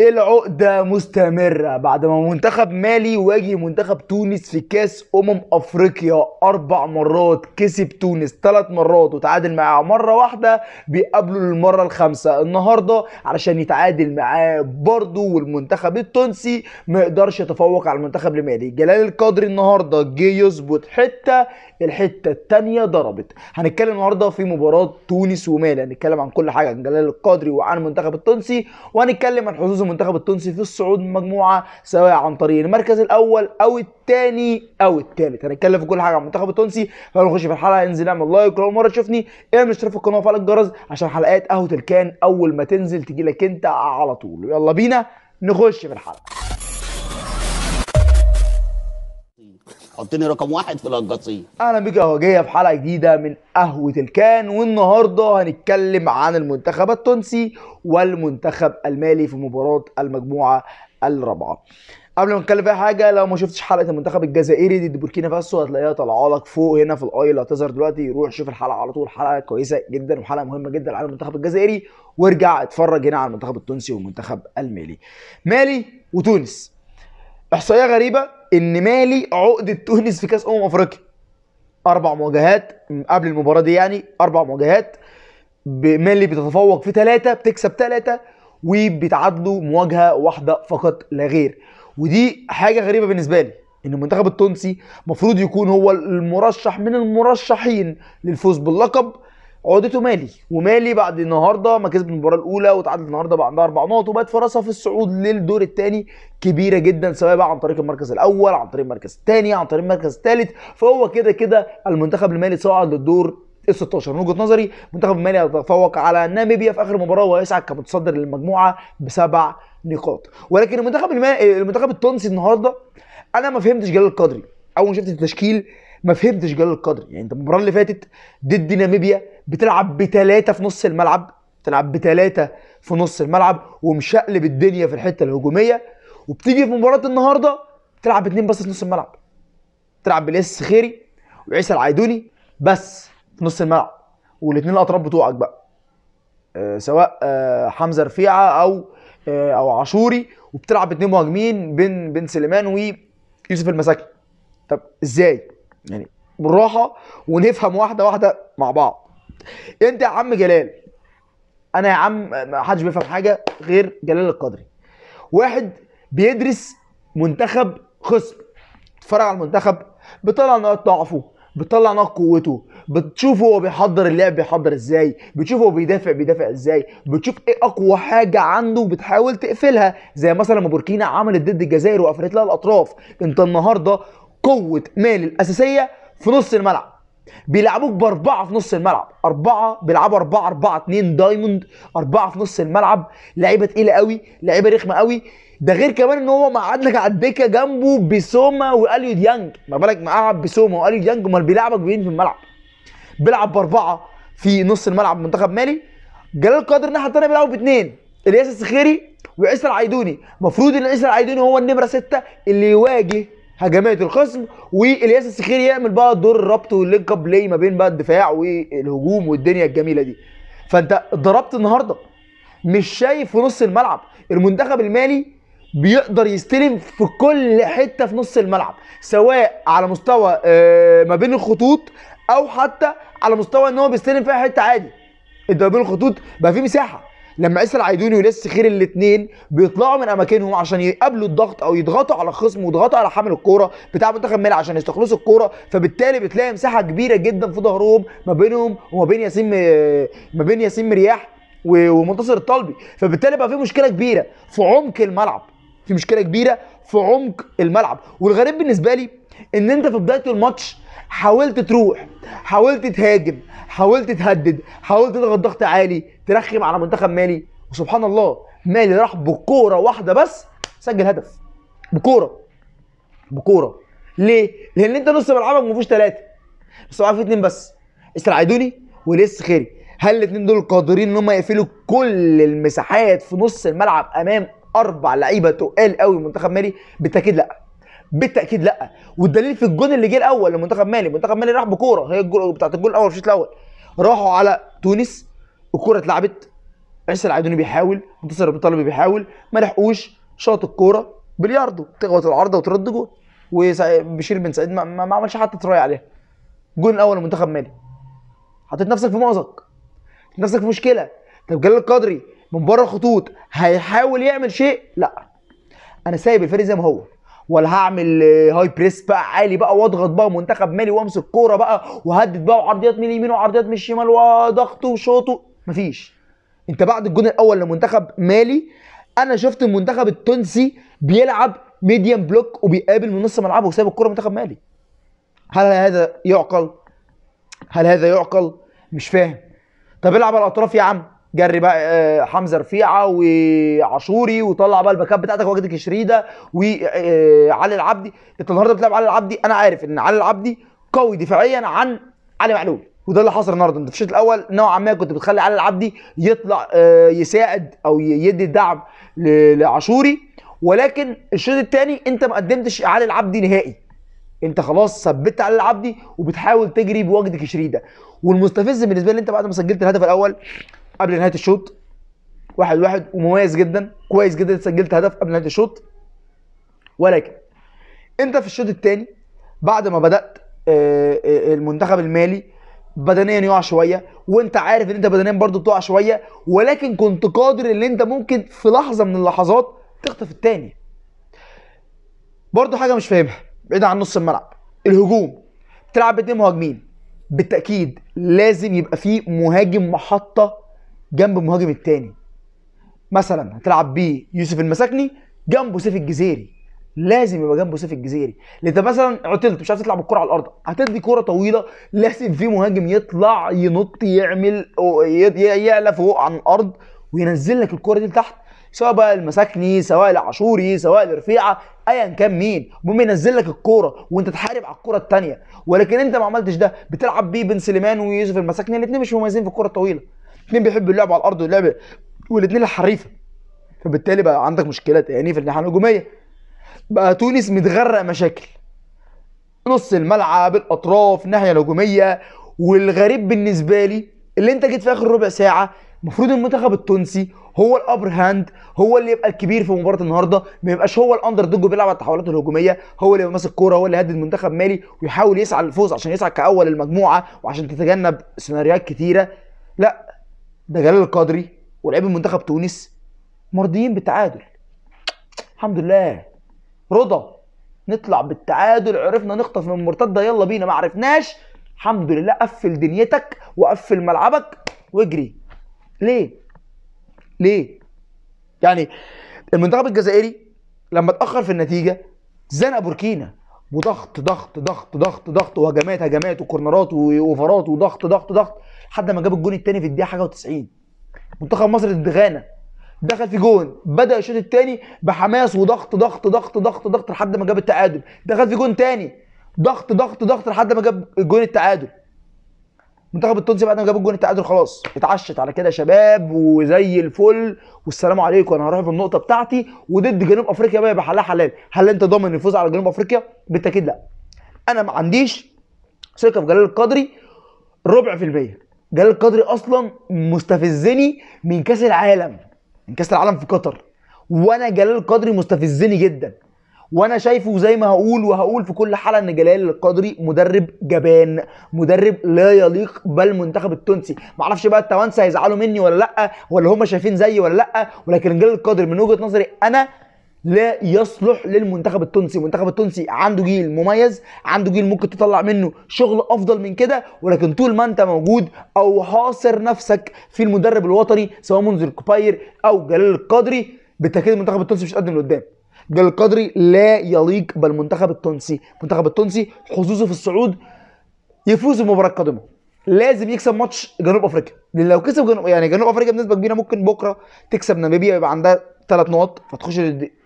العقدة مستمرة بعد ما منتخب مالي واجه منتخب تونس في كاس أمم أفريقيا أربع مرات كسب تونس ثلاث مرات وتعادل معاه مرة واحدة بيقابله للمرة الخامسة النهاردة علشان يتعادل معاه برضه والمنتخب التونسي ما يقدرش يتفوق على المنتخب المالي جلال القدري النهاردة جه يظبط حتة الحتة التانية ضربت هنتكلم النهاردة في مباراة تونس ومالي هنتكلم عن كل حاجة عن جلال القدري وعن المنتخب التونسي وهنتكلم عن حظوظ المنتخب التونسي في الصعود من مجموعه سواء عن طريق المركز الاول او الثاني او الثالث هنتكلم في كل حاجه عن المنتخب التونسي فنخش في الحلقه انزل اعمل لايك لو مره تشوفني اعمل اشتراك في القناه وفعل الجرس عشان حلقات قهوه الكان اول ما تنزل تجي لك انت على طول يلا بينا نخش في الحلقه حطني رقم واحد في القصيم اهلا بيك يا هوجيه في حلقه جديده من قهوه الكان والنهارده هنتكلم عن المنتخب التونسي والمنتخب المالي في مباراه المجموعه الرابعه قبل ما نتكلم في حاجه لو ما شفتش حلقه المنتخب الجزائري ضد بوركينا فاسو هتلاقيها طالعه لك فوق هنا في الاي اللي هتظهر دلوقتي روح شوف الحلقه على طول حلقه كويسه جدا وحلقه مهمه جدا على المنتخب الجزائري وارجع اتفرج هنا على المنتخب التونسي والمنتخب المالي مالي وتونس احصائيه غريبه ان مالي عقده تونس في كاس امم افريقيا اربع مواجهات قبل المباراه دي يعني اربع مواجهات مالي بتتفوق في ثلاثه بتكسب ثلاثه وبيتعادلوا مواجهه واحده فقط لا غير ودي حاجه غريبه بالنسبه لي ان المنتخب التونسي المفروض يكون هو المرشح من المرشحين للفوز باللقب عودته مالي ومالي بعد النهارده ما كسب المباراه الاولى وتعادل النهارده بعدها اربع نقط وبقت فرصها في الصعود للدور الثاني كبيره جدا سواء بقى عن طريق المركز الاول عن طريق المركز الثاني عن طريق المركز الثالث فهو كده كده المنتخب المالي صعد للدور ال 16 من وجهه نظري منتخب المالي يتفوق على ناميبيا في اخر مباراه ويسعد كمتصدر للمجموعه بسبع نقاط ولكن المنتخب المنتخب التونسي النهارده انا ما فهمتش جلال القدري اول ما شفت التشكيل ما فهمتش جلال القدر يعني انت المباراه اللي فاتت ضد ناميبيا بتلعب بثلاثه في نص الملعب بتلعب بثلاثه في نص الملعب ومشقلب الدنيا في الحته الهجوميه وبتيجي في مباراه النهارده بتلعب باتنين بس في نص الملعب بتلعب بالياس خيري وعيسى العيدوني بس في نص الملعب والاثنين الاطراف بتوعك بقى أه سواء أه حمزه رفيعه او آه، او عاشوري وبتلعب باتنين مهاجمين بين بين سليمان ويوسف المساكي طب ازاي يعني بالراحه ونفهم واحده واحده مع بعض انت يا عم جلال انا يا عم ما حدش بيفهم حاجه غير جلال القدري واحد بيدرس منتخب خصم بتتفرج على المنتخب بتطلع نقاط ضعفه بتطلع نقاط قوته بتشوف هو بيحضر اللعب بيحضر ازاي بتشوف هو بيدافع بيدافع ازاي بتشوف ايه اقوى حاجه عنده بتحاول تقفلها زي مثلا ما بوركينا عملت ضد الجزائر وقفلت لها الاطراف انت النهارده قوه مالي الاساسيه في نص الملعب بيلعبوك باربعه في نص الملعب اربعه بيلعبوا اربعه اربعه اتنين دايموند اربعه في نص الملعب لعيبه تقيله قوي لعيبه رخمه قوي ده غير كمان ان هو مقعدلك على الدكه جنبه بسوما واليو ديانج ما بالك مقعد بسوما واليو ديانج امال بيلعبك بين في الملعب بيلعب باربعه في نص الملعب منتخب مالي جلال قادر الناحيه الثانيه بيلعبوا باثنين الياس السخيري وعيسى العيدوني المفروض ان عيسى العيدوني هو النمره سته اللي يواجه هجمات الخصم والياس السخير يعمل بقى دور الربط واللينك اب بلاي ما بين بقى الدفاع والهجوم والدنيا الجميله دي فانت ضربت النهارده مش شايف في نص الملعب المنتخب المالي بيقدر يستلم في كل حته في نص الملعب سواء على مستوى آه، ما بين الخطوط او حتى على مستوى ان هو بيستلم فيها حته عادي انت ما بين الخطوط بقى في مساحه لما اسر عيدوني ولسه خير الاثنين بيطلعوا من اماكنهم عشان يقابلوا الضغط او يضغطوا على الخصم ويضغطوا على حامل الكوره بتاع منتخب ميل عشان يستخلصوا الكوره فبالتالي بتلاقي مساحه كبيره جدا في ظهرهم ما بينهم وما بين ياسين ما بين ياسين مرياح ومنتصر الطلبي فبالتالي بقى في مشكله كبيره في عمق الملعب في مشكله كبيره في عمق الملعب والغريب بالنسبه لي ان انت في بدايه الماتش حاولت تروح حاولت تهاجم حاولت تهدد حاولت تضغط ضغط عالي ترخم على منتخب مالي وسبحان الله مالي راح بكوره واحده بس سجل هدف بكوره بكوره ليه؟ لان انت نص ملعبك ما فيهوش ثلاثه بس معاك في اثنين بس اسرائيلوني ولسه خيري هل الاثنين دول قادرين ان هم يقفلوا كل المساحات في نص الملعب امام اربع لعيبه تقال قوي منتخب مالي بالتاكيد لا بالتاكيد لا والدليل في الجون اللي جه الاول لمنتخب مالي منتخب مالي راح بكوره هي الجول بتاعت الجول الاول الشوط الاول راحوا على تونس الكوره اتلعبت عيسى العيدوني بيحاول منتصر طالب بيحاول ما لحقوش شاط الكوره بلياردو تغوط العارضه وترد جول وبشير بن سعيد ما, ما, ما عملش حتى تراي عليها الجون الاول لمنتخب مالي حطيت نفسك في مأزق نفسك في مشكله طب جلال القدري من بره الخطوط هيحاول يعمل شيء لا انا سايب الفريق زي ما هو ولا هعمل هاي آه، بريس بقى عالي بقى واضغط بقى منتخب مالي وامسك كوره بقى وهدد بقى وعرضيات من اليمين وعرضيات من الشمال وضغط وشوط مفيش انت بعد الجون الاول لمنتخب مالي انا شفت المنتخب التونسي بيلعب ميديم بلوك وبيقابل من نص ملعبه وسايب الكوره منتخب مالي هل هذا يعقل هل هذا يعقل مش فاهم طب العب على الاطراف يا عم جري بقى آه، حمزه رفيعه وعاشوري وطلع بقى الباكات بتاعتك واجدك شريده وعلي آه، العبدي انت النهارده بتلعب علي العبدي انا عارف ان علي العبدي قوي دفاعيا عن علي معلول وده اللي حصل النهارده انت في الشوط الاول نوعا ما كنت بتخلي علي العبدي يطلع آه، يساعد او يدي الدعم لعاشوري ولكن الشوط الثاني انت ما قدمتش علي العبدي نهائي انت خلاص ثبت على العبدي وبتحاول تجري بوجدك شريده والمستفز بالنسبه لي انت بعد ما سجلت الهدف الاول قبل نهايه الشوط واحد واحد ومميز جدا كويس جدا سجلت هدف قبل نهايه الشوط ولكن انت في الشوط الثاني بعد ما بدات آه، آه، المنتخب المالي بدنيا يقع شويه وانت عارف ان انت بدنيا برضه بتقع شويه ولكن كنت قادر ان انت ممكن في لحظه من اللحظات تخطف الثاني برضه حاجه مش فاهمها بعيد عن نص الملعب الهجوم بتلعب باتنين مهاجمين بالتاكيد لازم يبقى فيه مهاجم محطه جنب المهاجم الثاني مثلا هتلعب بيه يوسف المساكني جنبه سيف الجزيري لازم يبقى جنبه سيف الجزيري انت مثلا عطلت مش عارف تطلع بالكره على الارض هتدي كره طويله لازم في مهاجم يطلع ينط يعمل يعلى فوق عن الارض وينزل لك الكره دي لتحت سواء بقى المساكني سواء العاشوري سواء الرفيعه ايا كان مين المهم ينزل لك الكوره وانت تحارب على الكوره الثانيه ولكن انت ما عملتش ده بتلعب بيه بن سليمان ويوسف المساكني الاثنين مش مميزين في الكوره الطويله الاثنين بيحبوا اللعب على الارض واللعب والاثنين الحريفه فبالتالي بقى عندك مشكلات يعني في الناحيه الهجوميه بقى تونس متغرق مشاكل نص الملعب الاطراف الناحيه الهجوميه والغريب بالنسبه لي اللي انت جيت في اخر ربع ساعه المفروض المنتخب التونسي هو الابر هاند هو اللي يبقى الكبير في مباراه النهارده ما يبقاش هو الاندر دوج بيلعب على التحولات الهجوميه هو اللي ماسك الكوره هو اللي هدد منتخب مالي ويحاول يسعى للفوز عشان يسعى كاول المجموعه وعشان تتجنب سيناريوهات كثيره لا ده جلال القدري ولعيب منتخب تونس مرضيين بالتعادل الحمد لله رضا نطلع بالتعادل عرفنا نخطف من مرتده يلا بينا ما عرفناش الحمد لله قفل دنيتك وقفل ملعبك واجري ليه ليه يعني المنتخب الجزائري لما اتاخر في النتيجه زنق بوركينا وضغط ضغط ضغط ضغط ضغط وهجمات هجمات وكورنرات واوفرات وضغط ضغط ضغط لحد ما جاب الجون الثاني في الدقيقه حاجه و90 منتخب مصر ضد غانا دخل في جون بدا الشوط الثاني بحماس وضغط ضغط ضغط ضغط ضغط لحد ما جاب التعادل دخل في جون ثاني ضغط ضغط ضغط لحد ما جاب الجون التعادل منتخب التونسي بعد ما جاب الجون التعادل خلاص اتعشت على كده شباب وزي الفل والسلام عليكم انا هروح في النقطه بتاعتي وضد جنوب افريقيا بقى يبقى حلال هل انت ضامن الفوز على جنوب افريقيا بالتاكيد لا انا ما عنديش ثقه في جلال القدري ربع في المية جلال القدري اصلا مستفزني من كاس العالم من كاس العالم في قطر وانا جلال القدري مستفزني جدا وانا شايفه زي ما هقول وهقول في كل حلقه ان جلال القدري مدرب جبان مدرب لا يليق بالمنتخب التونسي معرفش بقى التوانسه هيزعلوا مني ولا لا ولا هم شايفين زيي ولا لا ولكن جلال القدري من وجهه نظري انا لا يصلح للمنتخب التونسي المنتخب التونسي عنده جيل مميز عنده جيل ممكن تطلع منه شغل افضل من كده ولكن طول ما انت موجود او حاصر نفسك في المدرب الوطني سواء منذر كوباير او جلال القدري بالتاكيد المنتخب التونسي مش قادم لقدام جلال القدري لا يليق بالمنتخب التونسي المنتخب التونسي حظوظه في الصعود يفوز المباراه القادمه لازم يكسب ماتش جنوب افريقيا لان لو كسب جنوب يعني جنوب افريقيا بنسبه كبيره ممكن بكره تكسب ناميبيا يبقى عندها ثلاث نقط فتخش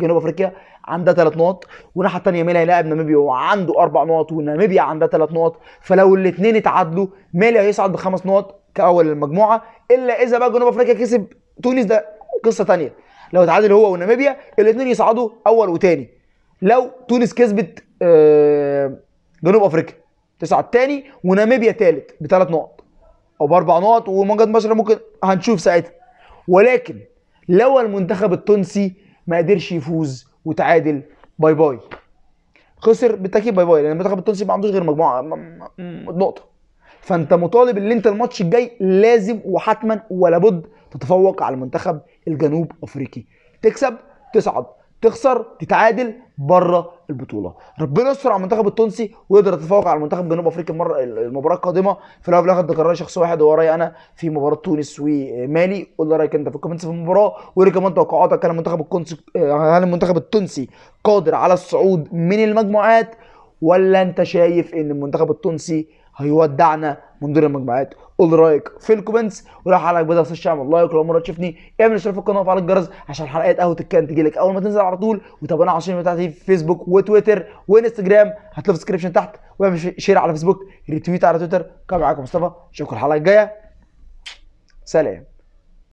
جنوب افريقيا عندها ثلاث نقط والناحيه الثانيه مالي هيلاعب ناميبيا وعنده اربع نقط وناميبيا عندها ثلاث نقط فلو الاثنين اتعادلوا مالي هيصعد بخمس نقط كاول المجموعه الا اذا بقى جنوب افريقيا كسب تونس ده قصه ثانيه لو تعادل هو وناميبيا الاثنين يصعدوا اول وثاني لو تونس كسبت آه، جنوب افريقيا تصعد ثاني وناميبيا ثالث بثلاث نقط او باربع نقط ومجد مصر ممكن هنشوف ساعتها ولكن لو المنتخب التونسي ما قدرش يفوز وتعادل باي باي خسر بالتاكيد باي باي لان المنتخب التونسي ما عندوش غير مجموعه نقطه فانت مطالب ان انت الماتش الجاي لازم وحتما ولابد تتفوق على المنتخب الجنوب افريقي تكسب تصعد تخسر تتعادل بره البطوله ربنا يستر على المنتخب التونسي ويقدر يتفوق على المنتخب جنوب افريقيا المره المباراه القادمه في الاول والاخر ده قرار شخص واحد هو انا في مباراه تونس ومالي قول رايك انت في الكومنتس في المباراه وايه كمان توقعاتك هل المنتخب التونسي آه، هل المنتخب التونسي قادر على الصعود من المجموعات ولا انت شايف ان المنتخب التونسي هيودعنا من دور المجموعات قول رايك في الكومنتس ولو حلقه جديده ما الشعب لايك ولو مره تشوفني اعمل اشتراك في القناه وفعل الجرس عشان حلقات قهوه الكان تجيلك اول ما تنزل على طول وتابعنا على الشانل بتاعتي في فيسبوك وتويتر وانستجرام هتلاقي في الديسكربشن تحت واعمل شير على فيسبوك ريتويت على تويتر كان معاكم مصطفى اشوفكم الحلقه الجايه سلام